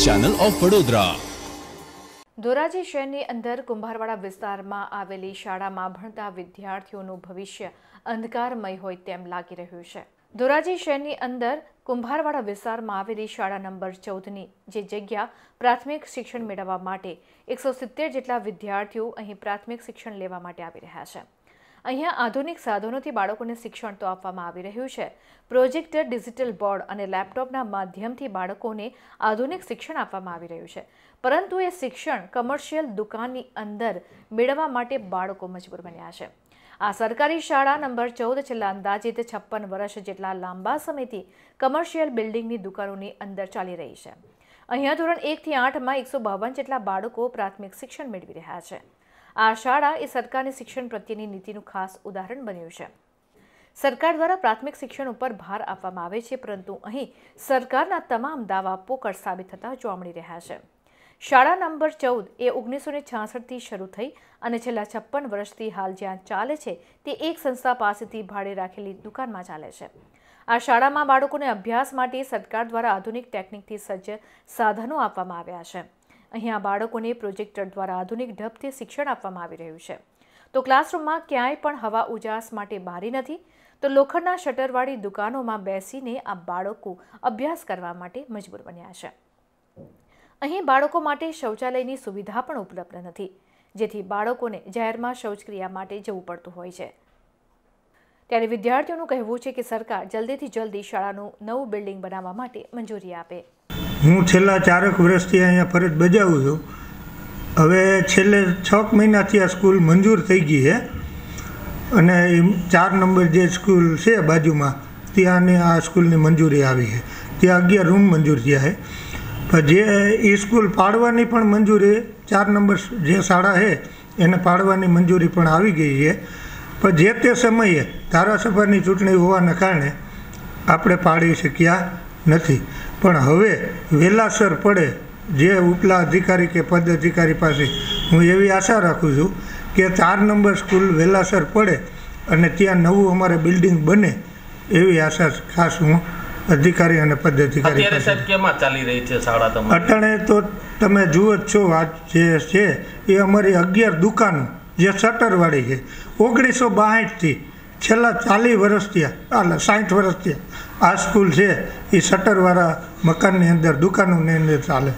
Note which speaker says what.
Speaker 1: news channel of Vadodara Dhoraji શહેરની અંદર કુંભારવાડા વિસ્તારમાં આવેલી શાળામાં ભણતા વિદ્યાર્થીઓનું ભવિષ્ય અંધકારમય હોય તેમ લાગી રહ્યું છે ધોરાજી શહેરની અંદર કુંભારવાડા વિસ્તારમાં આવેલી શાળા નંબર ચૌદની જે જગ્યા પ્રાથમિક શિક્ષણ મેળવવા માટે એકસો સિત્તેર જેટલા વિદ્યાર્થીઓ અહીં પ્રાથમિક શિક્ષણ લેવા માટે આવી રહ્યા છે અહીંયા આધુનિક સાધનોથી બાળકોને શિક્ષણ તો આપવામાં આવી રહ્યું છે પ્રોજેક્ટર ડિજિટલ બોર્ડ અને લેપટોપના માધ્યમથી બાળકોને આધુનિક શિક્ષણ આપવામાં આવી રહ્યું છે પરંતુ એ શિક્ષણ કમર્શિયલ દુકાનની અંદર મેળવવા માટે બાળકો મજબૂર બન્યા છે આ સરકારી શાળા નંબર ચૌદ છેલ્લા અંદાજિત છપ્પન વર્ષ જેટલા લાંબા સમયથી કમર્શિયલ બિલ્ડિંગની દુકાનોની અંદર ચાલી રહી છે અહીંયા ધોરણ એકથી આઠમાં એકસો બાવન જેટલા બાળકો પ્રાથમિક શિક્ષણ મેળવી રહ્યા છે આ શાળા એ સરકારની શિક્ષણ પ્રત્યેની નીતિનું ખાસ ઉદાહરણ બન્યું છે સરકાર દ્વારા પ્રાથમિક શિક્ષણ ઉપર ભાર આપવામાં આવે છે પરંતુ અહીં સરકારના તમામ દાવા પોકળ સાબિત થતા જોવા મળી રહ્યા છે શાળા નંબર ચૌદ એ ઓગણીસો ને છાસઠથી શરૂ થઈ અને છેલ્લા છપ્પન વર્ષથી હાલ જ્યાં ચાલે છે તે એક સંસ્થા પાસેથી ભાડે રાખેલી દુકાનમાં ચાલે છે આ શાળામાં બાળકોને અભ્યાસ માટે સરકાર દ્વારા આધુનિક ટેકનિકથી સજ્જ સાધનો આપવામાં આવ્યા છે અહીંયા બાળકોને પ્રોજેક્ટર દ્વારા આધુનિક ઢબથી શિક્ષણ આપવામાં આવી રહ્યું છે તો ક્લાસરૂમમાં ક્યાંય પણ હવા ઉજાસ માટે બારી નથી તો લોખંડના શટરવાળી દુકાનોમાં બેસીને આ બાળકો અભ્યાસ કરવા માટે મજબૂર બન્યા છે અહીં બાળકો માટે શૌચાલયની સુવિધા પણ ઉપલબ્ધ નથી જેથી બાળકોને જાહેરમાં શૌચક્રિયા માટે જવું પડતું હોય છે ત્યારે વિદ્યાર્થીઓનું કહેવું છે કે સરકાર જલ્દીથી જલ્દી શાળાનું નવું બિલ્ડિંગ બનાવવા માટે મંજૂરી આપે
Speaker 2: હું છેલ્લા ચારેક વર્ષથી અહીંયા ફરજ બજાવું છું હવે છેલ્લે છ મહિનાથી આ સ્કૂલ મંજૂર થઈ ગઈ છે અને ચાર નંબર જે સ્કૂલ છે બાજુમાં ત્યાંની આ સ્કૂલની મંજૂરી આવી છે ત્યાં અગિયાર રૂમ મંજૂર થયા છે પણ જે એ સ્કૂલ પાડવાની પણ મંજૂરી ચાર નંબર જે શાળા છે એને પાડવાની મંજૂરી પણ આવી ગઈ છે પણ જે તે સમયે ધારાસભાની ચૂંટણી હોવાના કારણે આપણે પાડી શક્યા નથી પણ હવે વેલાસર પડે જે ઉપલા અધિકારી કે પદ અધિકારી પાસે હું એવી આશા રાખું છું કે ચાર નંબર સ્કૂલ વેલાસર પડે અને ત્યાં નવું અમારે બિલ્ડિંગ બને એવી આશા ખાસ હું અધિકારી અને પદ અધિકારી અટાણે તો તમે જુઓ જ છો આ જે છે એ અમારી અગિયાર દુકાનો જે શટરવાળી છે ઓગણીસો બાહીઠથી છેલ્લા ચાલીસ વર્ષથી એટલે સાઠ વર્ષથી આ સ્કૂલ છે એ શટરવાળા મકાનની અંદર દુકાનોની અંદર ચાલે